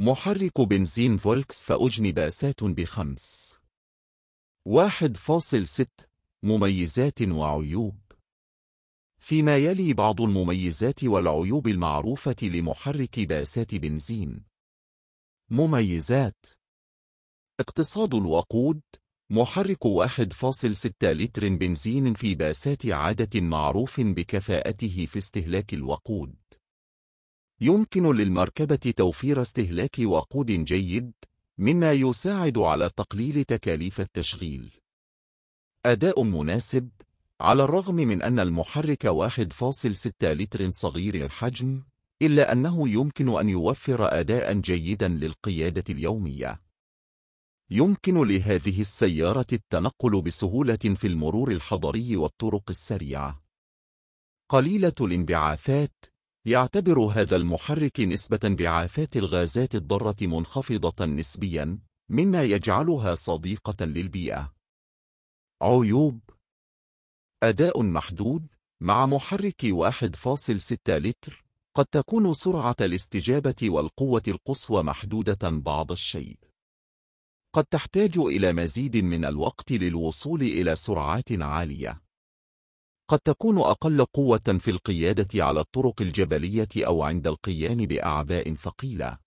محرك بنزين فولكس فأجن باسات بخمس 1.6 مميزات وعيوب فيما يلي بعض المميزات والعيوب المعروفة لمحرك باسات بنزين مميزات اقتصاد الوقود محرك 1.6 لتر بنزين في باسات عادة معروف بكفاءته في استهلاك الوقود يمكن للمركبة توفير استهلاك وقود جيد مما يساعد على تقليل تكاليف التشغيل أداء مناسب على الرغم من أن المحرك 1.6 لتر صغير الحجم إلا أنه يمكن أن يوفر أداء جيدا للقيادة اليومية يمكن لهذه السيارة التنقل بسهولة في المرور الحضري والطرق السريعة قليلة الانبعاثات يعتبر هذا المحرك نسبة انبعاثات الغازات الضارة منخفضة نسبيا مما يجعلها صديقة للبيئة عيوب أداء محدود مع محرك 1.6 لتر قد تكون سرعة الاستجابة والقوة القصوى محدودة بعض الشيء قد تحتاج إلى مزيد من الوقت للوصول إلى سرعات عالية قد تكون أقل قوة في القيادة على الطرق الجبلية أو عند القيام بأعباء ثقيلة.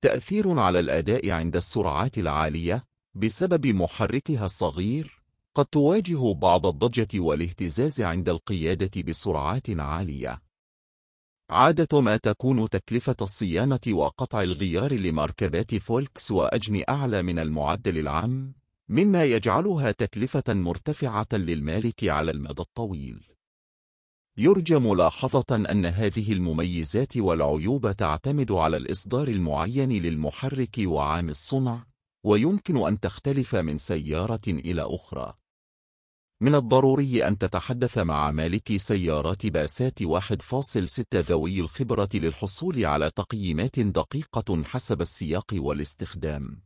تأثير على الأداء عند السرعات العالية بسبب محركها الصغير قد تواجه بعض الضجة والاهتزاز عند القيادة بسرعات عالية. عادة ما تكون تكلفة الصيانة وقطع الغيار لمركبات فولكس وأجن أعلى من المعدل العام مما يجعلها تكلفة مرتفعة للمالك على المدى الطويل يرجى ملاحظة أن هذه المميزات والعيوب تعتمد على الإصدار المعين للمحرك وعام الصنع ويمكن أن تختلف من سيارة إلى أخرى من الضروري أن تتحدث مع مالك سيارات باسات 1.6 ذوي الخبرة للحصول على تقييمات دقيقة حسب السياق والاستخدام